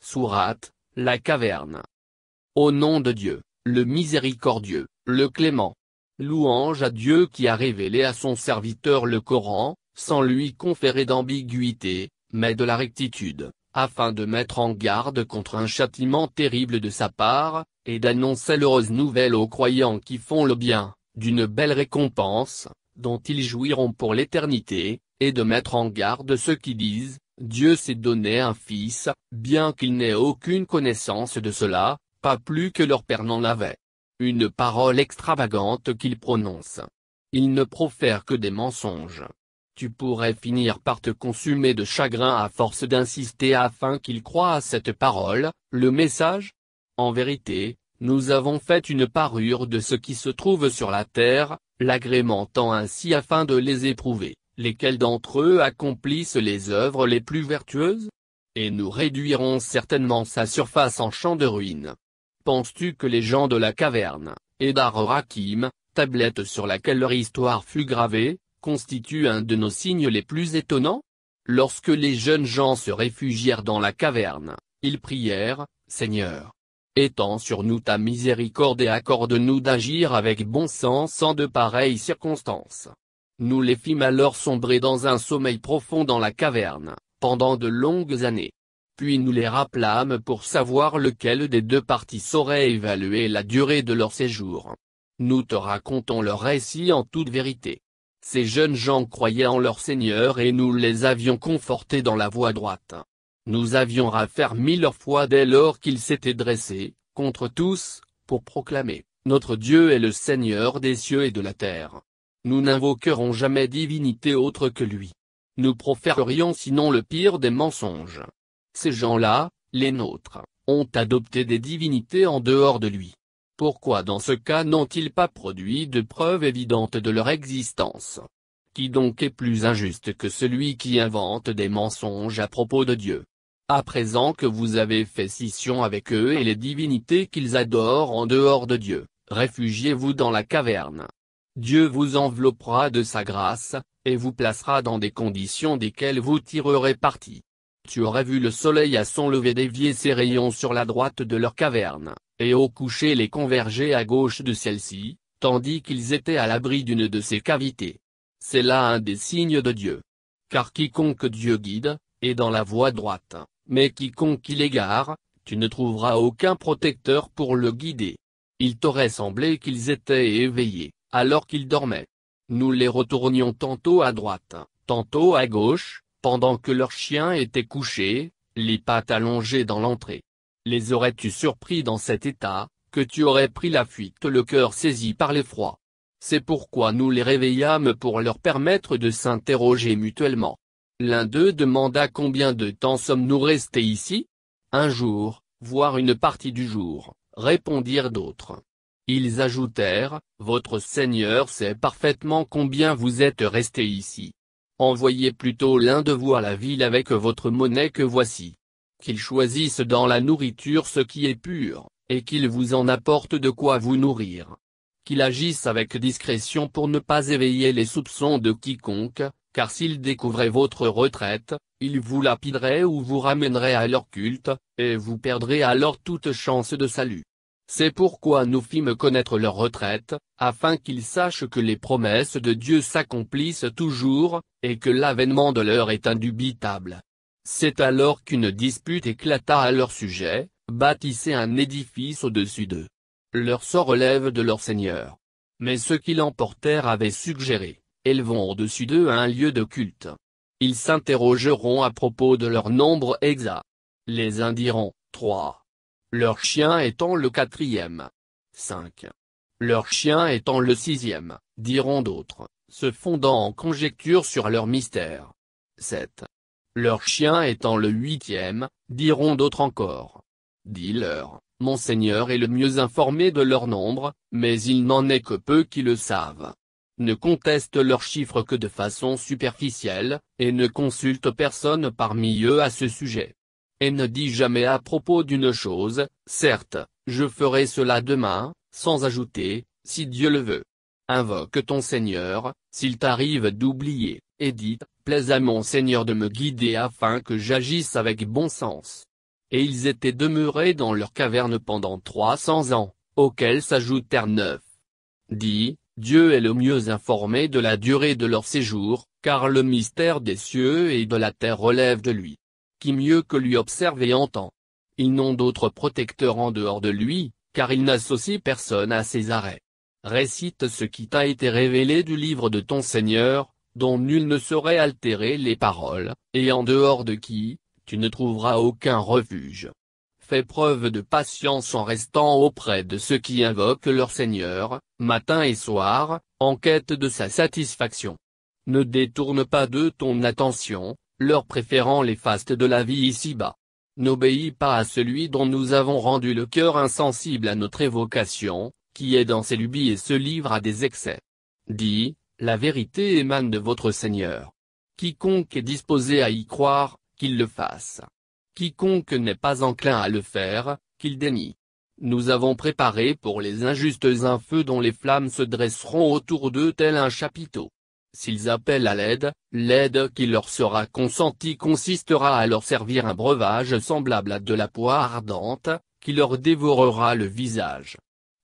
Sourate, la caverne. Au nom de Dieu, le miséricordieux, le clément. Louange à Dieu qui a révélé à son serviteur le Coran, sans lui conférer d'ambiguïté, mais de la rectitude, afin de mettre en garde contre un châtiment terrible de sa part, et d'annoncer l'heureuse nouvelle aux croyants qui font le bien, d'une belle récompense, dont ils jouiront pour l'éternité, et de mettre en garde ceux qui disent, Dieu s'est donné un fils, bien qu'il n'ait aucune connaissance de cela, pas plus que leur père n'en avait. Une parole extravagante qu'il prononce. Il ne profère que des mensonges. Tu pourrais finir par te consumer de chagrin à force d'insister afin qu'ils croient à cette parole, le message En vérité, nous avons fait une parure de ce qui se trouve sur la terre, l'agrémentant ainsi afin de les éprouver lesquels d'entre eux accomplissent les œuvres les plus vertueuses Et nous réduirons certainement sa surface en champ de ruines. Penses-tu que les gens de la caverne, et d'Arorakim, tablette sur laquelle leur histoire fut gravée, constituent un de nos signes les plus étonnants Lorsque les jeunes gens se réfugièrent dans la caverne, ils prièrent, Seigneur, étends sur nous ta miséricorde et accorde-nous d'agir avec bon sens en de pareilles circonstances. Nous les fîmes alors sombrer dans un sommeil profond dans la caverne, pendant de longues années. Puis nous les rappelâmes pour savoir lequel des deux parties saurait évaluer la durée de leur séjour. Nous te racontons leur récit en toute vérité. Ces jeunes gens croyaient en leur Seigneur et nous les avions confortés dans la voie droite. Nous avions raffermi leur foi dès lors qu'ils s'étaient dressés, contre tous, pour proclamer, Notre Dieu est le Seigneur des cieux et de la terre. Nous n'invoquerons jamais divinité autre que lui. Nous proférerions sinon le pire des mensonges. Ces gens-là, les nôtres, ont adopté des divinités en dehors de lui. Pourquoi dans ce cas n'ont-ils pas produit de preuves évidentes de leur existence Qui donc est plus injuste que celui qui invente des mensonges à propos de Dieu À présent que vous avez fait scission avec eux et les divinités qu'ils adorent en dehors de Dieu, réfugiez-vous dans la caverne. Dieu vous enveloppera de sa grâce, et vous placera dans des conditions desquelles vous tirerez parti. Tu aurais vu le soleil à son lever dévier ses rayons sur la droite de leur caverne, et au coucher les converger à gauche de celle-ci, tandis qu'ils étaient à l'abri d'une de ses cavités. C'est là un des signes de Dieu. Car quiconque Dieu guide, est dans la voie droite, mais quiconque il égare, tu ne trouveras aucun protecteur pour le guider. Il t'aurait semblé qu'ils étaient éveillés, alors qu'ils dormaient. Nous les retournions tantôt à droite, tantôt à gauche, pendant que leur chien était couché, les pattes allongées dans l'entrée. Les aurais-tu surpris dans cet état, que tu aurais pris la fuite le cœur saisi par l'effroi. C'est pourquoi nous les réveillâmes pour leur permettre de s'interroger mutuellement. L'un d'eux demanda combien de temps sommes-nous restés ici Un jour, voire une partie du jour, répondirent d'autres. Ils ajoutèrent, Votre Seigneur sait parfaitement combien vous êtes resté ici. Envoyez plutôt l'un de vous à la ville avec votre monnaie que voici. Qu'il choisisse dans la nourriture ce qui est pur, et qu'il vous en apporte de quoi vous nourrir. Qu'il agisse avec discrétion pour ne pas éveiller les soupçons de quiconque, car s'il découvrait votre retraite, il vous lapiderait ou vous ramènerait à leur culte, et vous perdrez alors toute chance de salut. C'est pourquoi nous fîmes connaître leur retraite, afin qu'ils sachent que les promesses de Dieu s'accomplissent toujours, et que l'avènement de l'heure est indubitable. C'est alors qu'une dispute éclata à leur sujet, bâtissez un édifice au-dessus d'eux. Leur sort relève de leur Seigneur. Mais ceux qui l'emportèrent avaient suggéré, vont au-dessus d'eux un lieu de culte. Ils s'interrogeront à propos de leur nombre exact. Les uns diront, trois, leur chien étant le quatrième. 5. Leur chien étant le sixième, diront d'autres, se fondant en conjecture sur leur mystère. 7. Leur chien étant le huitième, diront d'autres encore. Dis-leur, Monseigneur est le mieux informé de leur nombre, mais il n'en est que peu qui le savent. Ne contestent leurs chiffres que de façon superficielle, et ne consultent personne parmi eux à ce sujet et ne dis jamais à propos d'une chose, certes, je ferai cela demain, sans ajouter, si Dieu le veut. Invoque ton Seigneur, s'il t'arrive d'oublier, et dites, plaise à mon Seigneur de me guider afin que j'agisse avec bon sens. Et ils étaient demeurés dans leur caverne pendant trois cents ans, auxquels s'ajoutèrent neuf. Dis, Dieu est le mieux informé de la durée de leur séjour, car le mystère des cieux et de la terre relève de lui qui mieux que lui observe et entend. Ils n'ont d'autres protecteurs en dehors de lui, car il n'associe personne à ses arrêts. Récite ce qui t'a été révélé du livre de ton Seigneur, dont nul ne saurait altérer les paroles, et en dehors de qui, tu ne trouveras aucun refuge. Fais preuve de patience en restant auprès de ceux qui invoquent leur Seigneur, matin et soir, en quête de sa satisfaction. Ne détourne pas de ton attention, leur préférant les fastes de la vie ici-bas. N'obéis pas à celui dont nous avons rendu le cœur insensible à notre évocation, qui est dans ses lubies et se livre à des excès. Dis, la vérité émane de votre Seigneur. Quiconque est disposé à y croire, qu'il le fasse. Quiconque n'est pas enclin à le faire, qu'il dénie. Nous avons préparé pour les injustes un feu dont les flammes se dresseront autour d'eux tel un chapiteau. S'ils appellent à l'aide, l'aide qui leur sera consentie consistera à leur servir un breuvage semblable à de la poire ardente, qui leur dévorera le visage.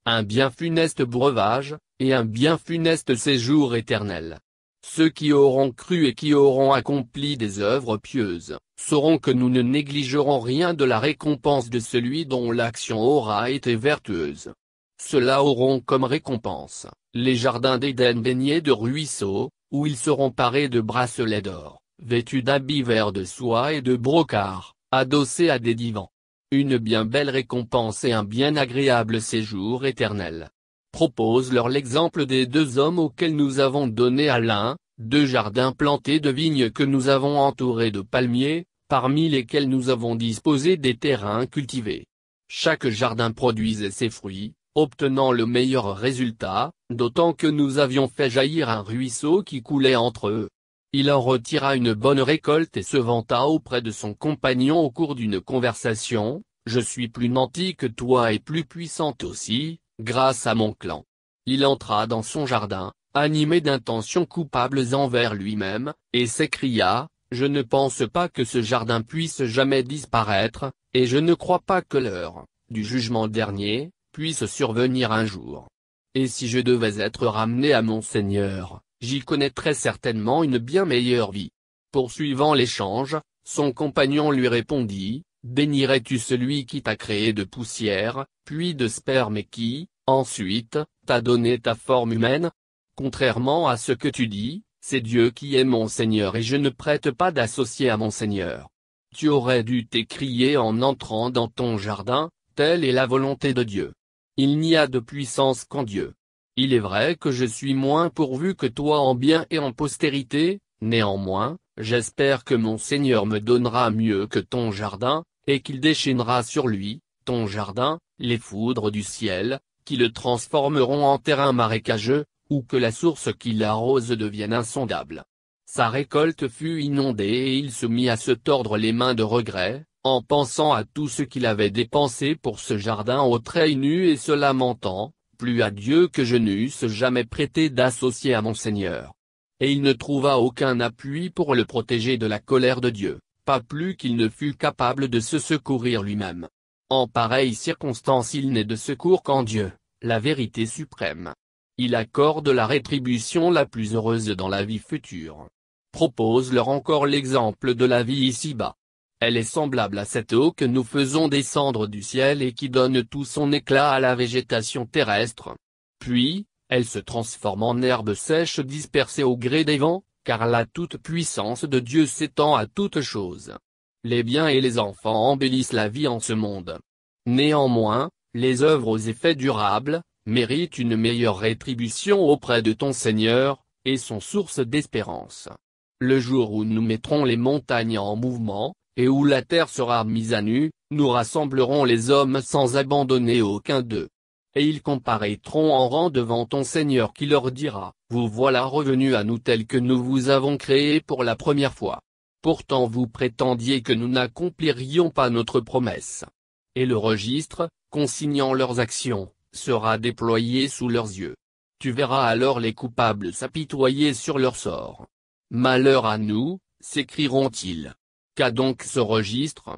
Un bien funeste breuvage, et un bien funeste séjour éternel. Ceux qui auront cru et qui auront accompli des œuvres pieuses, sauront que nous ne négligerons rien de la récompense de celui dont l'action aura été vertueuse. Cela auront comme récompense, les jardins d'Éden baignés de ruisseaux, où ils seront parés de bracelets d'or, vêtus d'habits verts de soie et de brocart, adossés à des divans. Une bien belle récompense et un bien agréable séjour éternel. Propose-leur l'exemple des deux hommes auxquels nous avons donné à l'un, deux jardins plantés de vignes que nous avons entourés de palmiers, parmi lesquels nous avons disposé des terrains cultivés. Chaque jardin produisait ses fruits, obtenant le meilleur résultat, d'autant que nous avions fait jaillir un ruisseau qui coulait entre eux. Il en retira une bonne récolte et se vanta auprès de son compagnon au cours d'une conversation, « Je suis plus nanti que toi et plus puissante aussi, grâce à mon clan. » Il entra dans son jardin, animé d'intentions coupables envers lui-même, et s'écria, « Je ne pense pas que ce jardin puisse jamais disparaître, et je ne crois pas que l'heure, du jugement dernier, puisse survenir un jour. Et si je devais être ramené à mon Seigneur, j'y connaîtrais certainement une bien meilleure vie. Poursuivant l'échange, son compagnon lui répondit, Bénirais-tu celui qui t'a créé de poussière, puis de sperme et qui, ensuite, t'a donné ta forme humaine Contrairement à ce que tu dis, c'est Dieu qui est mon Seigneur et je ne prête pas d'associer à mon Seigneur. Tu aurais dû t'écrier en entrant dans ton jardin, telle est la volonté de Dieu. Il n'y a de puissance qu'en Dieu. Il est vrai que je suis moins pourvu que toi en bien et en postérité, néanmoins, j'espère que mon Seigneur me donnera mieux que ton jardin, et qu'il déchaînera sur lui, ton jardin, les foudres du ciel, qui le transformeront en terrain marécageux, ou que la source qui l'arrose devienne insondable. Sa récolte fut inondée et il se mit à se tordre les mains de regret, en pensant à tout ce qu'il avait dépensé pour ce jardin aux traits nus et se lamentant, plus à Dieu que je n'eusse jamais prêté d'associer à mon Seigneur. Et il ne trouva aucun appui pour le protéger de la colère de Dieu, pas plus qu'il ne fut capable de se secourir lui-même. En pareille circonstance il n'est de secours qu'en Dieu, la vérité suprême. Il accorde la rétribution la plus heureuse dans la vie future. Propose leur encore l'exemple de la vie ici-bas. Elle est semblable à cette eau que nous faisons descendre du ciel et qui donne tout son éclat à la végétation terrestre. Puis, elle se transforme en herbe sèche dispersée au gré des vents, car la toute-puissance de Dieu s'étend à toutes choses. Les biens et les enfants embellissent la vie en ce monde. Néanmoins, les œuvres aux effets durables, méritent une meilleure rétribution auprès de ton Seigneur, et sont source d'espérance. Le jour où nous mettrons les montagnes en mouvement, et où la terre sera mise à nu, nous rassemblerons les hommes sans abandonner aucun d'eux. Et ils comparaîtront en rang devant ton Seigneur qui leur dira, Vous voilà revenus à nous tels que nous vous avons créés pour la première fois. Pourtant vous prétendiez que nous n'accomplirions pas notre promesse. Et le registre, consignant leurs actions, sera déployé sous leurs yeux. Tu verras alors les coupables s'apitoyer sur leur sort. Malheur à nous, s'écrieront-ils qu'a donc ce registre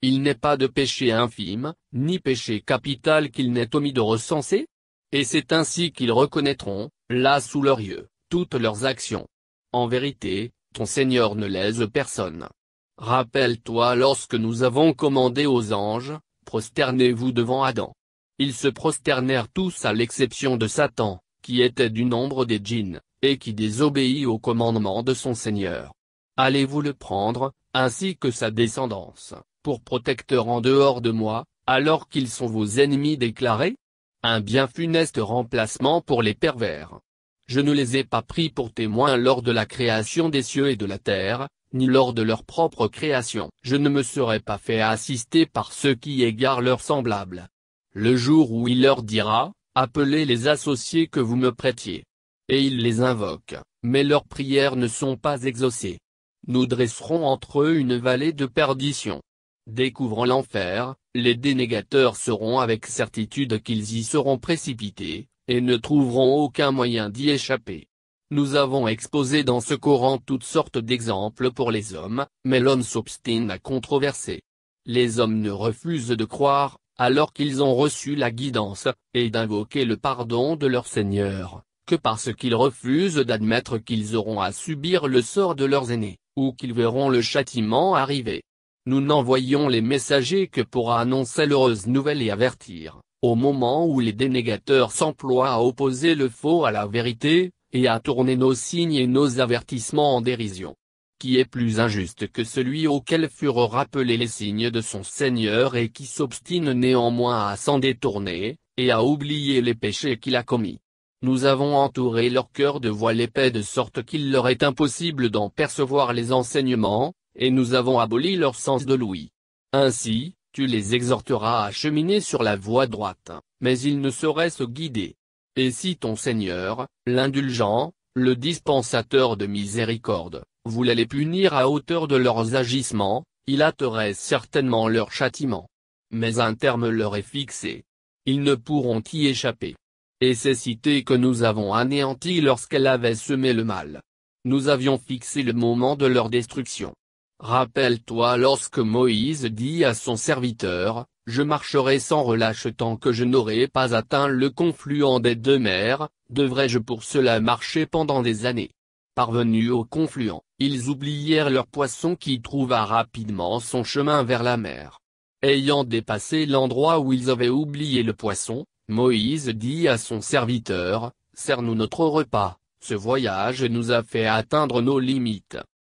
Il n'est pas de péché infime, ni péché capital qu'il n'ait omis de recenser Et c'est ainsi qu'ils reconnaîtront, là sous leurs yeux, toutes leurs actions. En vérité, ton Seigneur ne lèse personne. Rappelle-toi lorsque nous avons commandé aux anges, prosternez-vous devant Adam. Ils se prosternèrent tous à l'exception de Satan, qui était du nombre des djinns, et qui désobéit au commandement de son Seigneur. Allez-vous le prendre, ainsi que sa descendance, pour protecteur en dehors de moi, alors qu'ils sont vos ennemis déclarés Un bien funeste remplacement pour les pervers. Je ne les ai pas pris pour témoins lors de la création des cieux et de la terre, ni lors de leur propre création. Je ne me serais pas fait assister par ceux qui égarent leurs semblables. Le jour où il leur dira, appelez les associés que vous me prêtiez. Et ils les invoquent, mais leurs prières ne sont pas exaucées nous dresserons entre eux une vallée de perdition. Découvrant l'enfer, les dénégateurs sauront avec certitude qu'ils y seront précipités, et ne trouveront aucun moyen d'y échapper. Nous avons exposé dans ce Coran toutes sortes d'exemples pour les hommes, mais l'homme s'obstine à controverser. Les hommes ne refusent de croire, alors qu'ils ont reçu la guidance, et d'invoquer le pardon de leur Seigneur, que parce qu'ils refusent d'admettre qu'ils auront à subir le sort de leurs aînés ou qu'ils verront le châtiment arriver. Nous n'envoyons les messagers que pour annoncer l'heureuse nouvelle et avertir, au moment où les dénégateurs s'emploient à opposer le faux à la vérité, et à tourner nos signes et nos avertissements en dérision. Qui est plus injuste que celui auquel furent rappelés les signes de son Seigneur et qui s'obstine néanmoins à s'en détourner, et à oublier les péchés qu'il a commis nous avons entouré leur cœur de voiles épais de sorte qu'il leur est impossible d'en percevoir les enseignements, et nous avons aboli leur sens de l'ouïe. Ainsi, tu les exhorteras à cheminer sur la voie droite, mais ils ne sauraient se guider. Et si ton Seigneur, l'indulgent, le dispensateur de miséricorde, voulait les punir à hauteur de leurs agissements, il hâterait certainement leur châtiment. Mais un terme leur est fixé. Ils ne pourront y échapper et que nous avons anéanti lorsqu'elle avait semé le mal. Nous avions fixé le moment de leur destruction. Rappelle-toi lorsque Moïse dit à son serviteur, Je marcherai sans relâche tant que je n'aurai pas atteint le confluent des deux mers, devrais-je pour cela marcher pendant des années Parvenus au confluent, ils oublièrent leur poisson qui trouva rapidement son chemin vers la mer. Ayant dépassé l'endroit où ils avaient oublié le poisson, Moïse dit à son serviteur, Sers-nous notre repas, ce voyage nous a fait atteindre nos limites.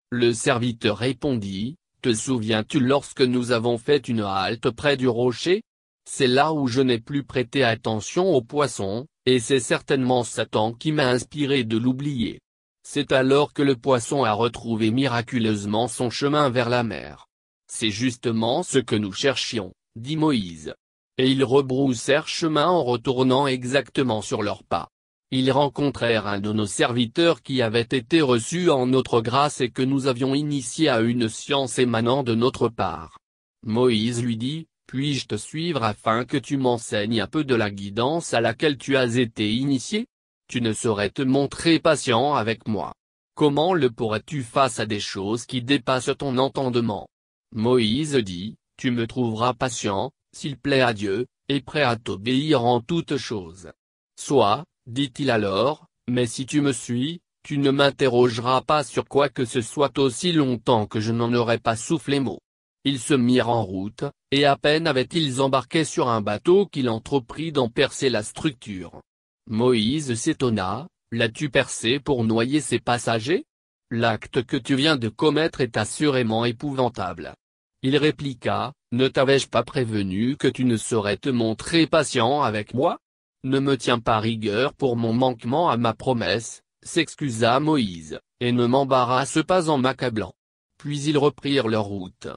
Le serviteur répondit, Te souviens-tu lorsque nous avons fait une halte près du rocher C'est là où je n'ai plus prêté attention au poisson, et c'est certainement Satan qui m'a inspiré de l'oublier. C'est alors que le poisson a retrouvé miraculeusement son chemin vers la mer. C'est justement ce que nous cherchions, dit Moïse et ils rebroussèrent chemin en retournant exactement sur leurs pas. Ils rencontrèrent un de nos serviteurs qui avait été reçu en notre grâce et que nous avions initié à une science émanant de notre part. Moïse lui dit, puis-je te suivre afin que tu m'enseignes un peu de la guidance à laquelle tu as été initié Tu ne saurais te montrer patient avec moi. Comment le pourrais-tu face à des choses qui dépassent ton entendement Moïse dit, tu me trouveras patient, s'il plaît à Dieu, et prêt à t'obéir en toutes choses. Soit, dit-il alors, mais si tu me suis, tu ne m'interrogeras pas sur quoi que ce soit aussi longtemps que je n'en aurai pas soufflé mot. Ils se mirent en route, et à peine avaient-ils embarqué sur un bateau qu'il entreprit d'en percer la structure. Moïse s'étonna, l'as-tu percé pour noyer ses passagers L'acte que tu viens de commettre est assurément épouvantable. Il répliqua, Ne t'avais-je pas prévenu que tu ne saurais te montrer patient avec moi Ne me tiens pas rigueur pour mon manquement à ma promesse, s'excusa Moïse, et ne m'embarrasse pas en m'accablant. Puis ils reprirent leur route.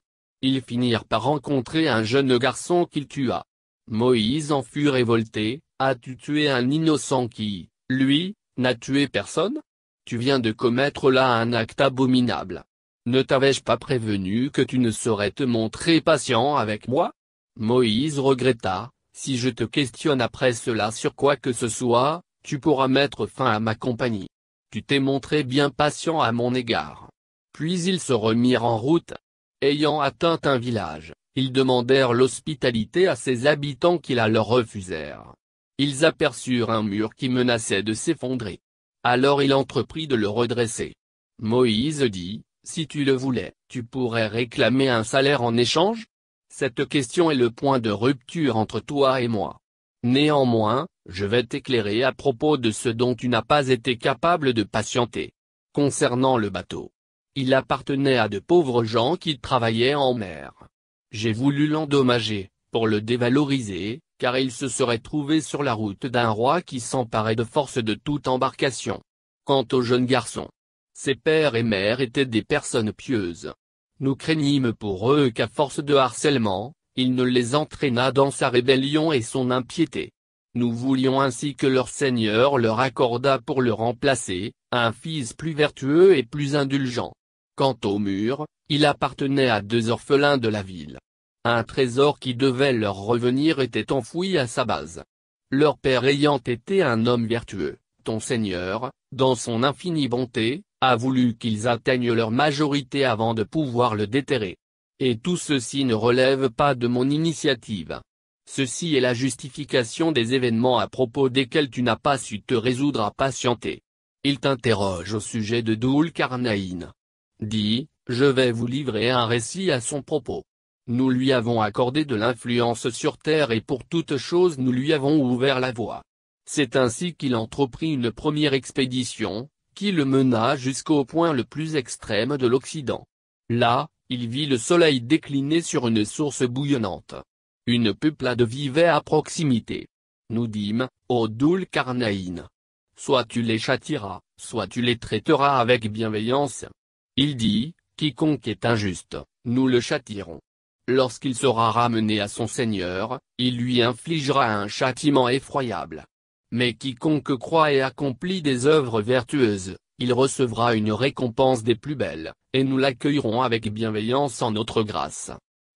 Ils finirent par rencontrer un jeune garçon qu'il tua. Moïse en fut révolté, As-tu tué un innocent qui, lui, n'a tué personne Tu viens de commettre là un acte abominable. Ne t'avais-je pas prévenu que tu ne saurais te montrer patient avec moi Moïse regretta, si je te questionne après cela sur quoi que ce soit, tu pourras mettre fin à ma compagnie. Tu t'es montré bien patient à mon égard. Puis ils se remirent en route. Ayant atteint un village, ils demandèrent l'hospitalité à ses habitants qui la leur refusèrent. Ils aperçurent un mur qui menaçait de s'effondrer. Alors il entreprit de le redresser. Moïse dit, si tu le voulais, tu pourrais réclamer un salaire en échange Cette question est le point de rupture entre toi et moi. Néanmoins, je vais t'éclairer à propos de ce dont tu n'as pas été capable de patienter. Concernant le bateau. Il appartenait à de pauvres gens qui travaillaient en mer. J'ai voulu l'endommager, pour le dévaloriser, car il se serait trouvé sur la route d'un roi qui s'emparait de force de toute embarcation. Quant au jeune garçon, ses pères et mères étaient des personnes pieuses. Nous craignîmes pour eux qu'à force de harcèlement, il ne les entraîna dans sa rébellion et son impiété. Nous voulions ainsi que leur Seigneur leur accorda pour le remplacer, un fils plus vertueux et plus indulgent. Quant au mur, il appartenait à deux orphelins de la ville. Un trésor qui devait leur revenir était enfoui à sa base. Leur père ayant été un homme vertueux, ton Seigneur, dans son infinie bonté, a voulu qu'ils atteignent leur majorité avant de pouvoir le déterrer. Et tout ceci ne relève pas de mon initiative. Ceci est la justification des événements à propos desquels tu n'as pas su te résoudre à patienter. Il t'interroge au sujet de Doul Karnaïn. Dis, je vais vous livrer un récit à son propos. Nous lui avons accordé de l'influence sur terre et pour toute chose nous lui avons ouvert la voie. C'est ainsi qu'il entreprit une première expédition, qui le mena jusqu'au point le plus extrême de l'Occident. Là, il vit le soleil décliner sur une source bouillonnante. Une peuplade vivait à proximité. Nous dîmes, ô doul carnaïne. Soit tu les châtieras, soit tu les traiteras avec bienveillance. Il dit, quiconque est injuste, nous le châtirons. Lorsqu'il sera ramené à son Seigneur, il lui infligera un châtiment effroyable. Mais quiconque croit et accomplit des œuvres vertueuses, il recevra une récompense des plus belles, et nous l'accueillerons avec bienveillance en notre grâce.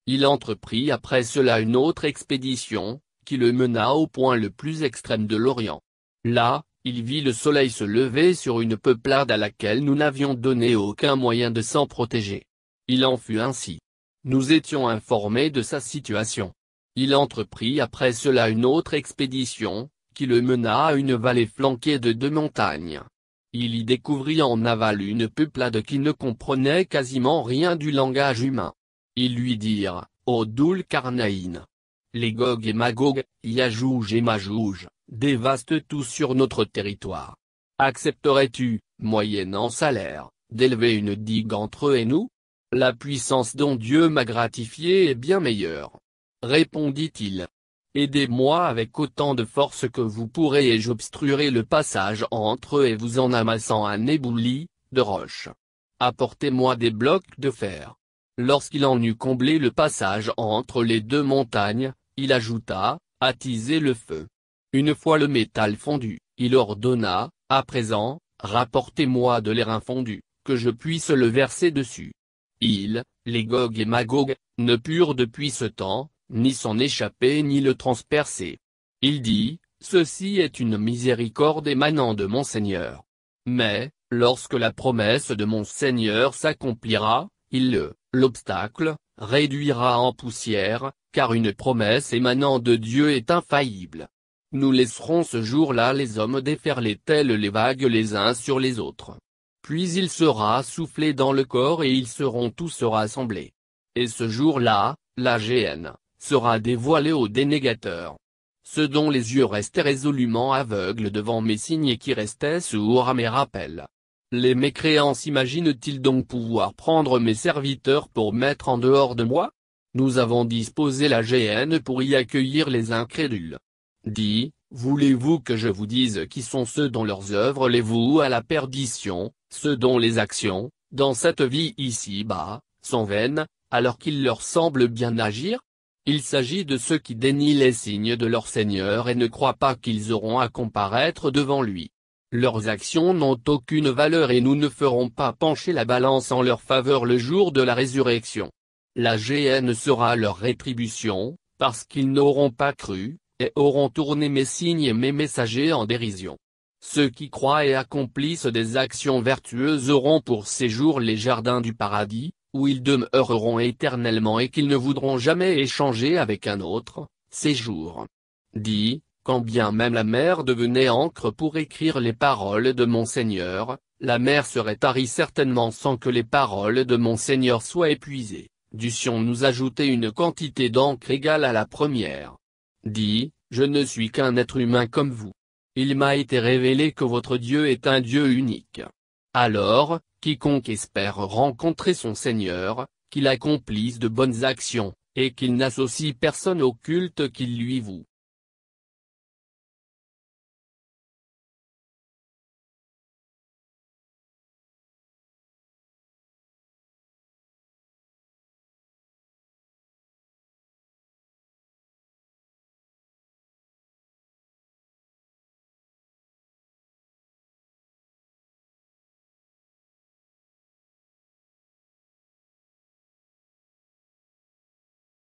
Il entreprit après cela une autre expédition, qui le mena au point le plus extrême de l'Orient. Là, il vit le soleil se lever sur une peuplade à laquelle nous n'avions donné aucun moyen de s'en protéger. Il en fut ainsi. Nous étions informés de sa situation. Il entreprit après cela une autre expédition, qui le mena à une vallée flanquée de deux montagnes. Il y découvrit en aval une peuplade qui ne comprenait quasiment rien du langage humain. Ils lui dirent, Ô Doul Carnaïn Les Gog et Magog, Yajouj et Majouj, dévastent tout sur notre territoire. Accepterais-tu, moyennant salaire, d'élever une digue entre eux et nous La puissance dont Dieu m'a gratifié est bien meilleure. Répondit-il. Aidez-moi avec autant de force que vous pourrez et j'obstruerai le passage entre eux et vous en amassant un éboulis de roche. Apportez-moi des blocs de fer. Lorsqu'il en eut comblé le passage entre les deux montagnes, il ajouta, attisez le feu. Une fois le métal fondu, il ordonna, à présent, rapportez-moi de l'airain fondu, que je puisse le verser dessus. Ils, les Gog et Magog, ne purent depuis ce temps, ni s'en échapper ni le transpercer. Il dit, ceci est une miséricorde émanant de mon Seigneur. Mais, lorsque la promesse de mon Seigneur s'accomplira, il le, l'obstacle, réduira en poussière, car une promesse émanant de Dieu est infaillible. Nous laisserons ce jour-là les hommes déferler telles les vagues les uns sur les autres. Puis il sera soufflé dans le corps et ils seront tous rassemblés. Et ce jour-là, la GN, sera dévoilé aux dénégateurs. Ce dont les yeux restaient résolument aveugles devant mes signes et qui restaient sourds à mes rappels. Les mécréants s'imaginent-ils donc pouvoir prendre mes serviteurs pour mettre en dehors de moi Nous avons disposé la GN pour y accueillir les incrédules. Dis, voulez-vous que je vous dise qui sont ceux dont leurs œuvres les vouent à la perdition, ceux dont les actions, dans cette vie ici-bas, sont vaines, alors qu'il leur semble bien agir il s'agit de ceux qui dénient les signes de leur Seigneur et ne croient pas qu'ils auront à comparaître devant lui. Leurs actions n'ont aucune valeur et nous ne ferons pas pencher la balance en leur faveur le jour de la résurrection. La GN sera leur rétribution, parce qu'ils n'auront pas cru, et auront tourné mes signes et mes messagers en dérision. Ceux qui croient et accomplissent des actions vertueuses auront pour séjour les jardins du paradis, où ils demeureront éternellement et qu'ils ne voudront jamais échanger avec un autre, ces jours. Dit, quand bien même la mer devenait encre pour écrire les paroles de mon Seigneur, la mer serait tarie certainement sans que les paroles de mon Seigneur soient épuisées. Dussions nous ajouter une quantité d'encre égale à la première. Dit, je ne suis qu'un être humain comme vous. Il m'a été révélé que votre Dieu est un Dieu unique. Alors, quiconque espère rencontrer son Seigneur, qu'il accomplisse de bonnes actions, et qu'il n'associe personne au culte qu'il lui voue.